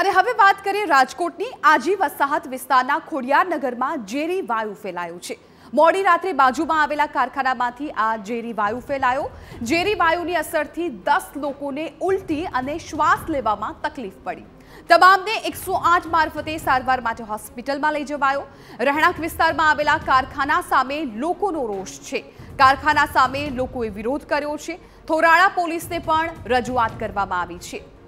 અને હવે વાત કરીએ રાજકોટની આજી વસાહત વિસ્તારના ખોડિયારનગરમાં ઝેરી વાયુ ફેલાયો છે મોડી રાત્રે બાજુમાં આવેલા કારખાનામાંથી આ ઝેરી વાયુ ફેલાયો ઝેરી વાયુની અસરથી દસ લોકોને ઉલટી અને શ્વાસ લેવામાં તકલીફ પડી તમામને એકસો આઠ મારફતે સારવાર માટે હોસ્પિટલમાં લઈ જવાયો રહેણાંક વિસ્તારમાં આવેલા કારખાના સામે લોકોનો રોષ છે કારખાના સામે લોકોએ વિરોધ કર્યો છે થોરાળા પોલીસને પણ રજૂઆત કરવામાં આવી છે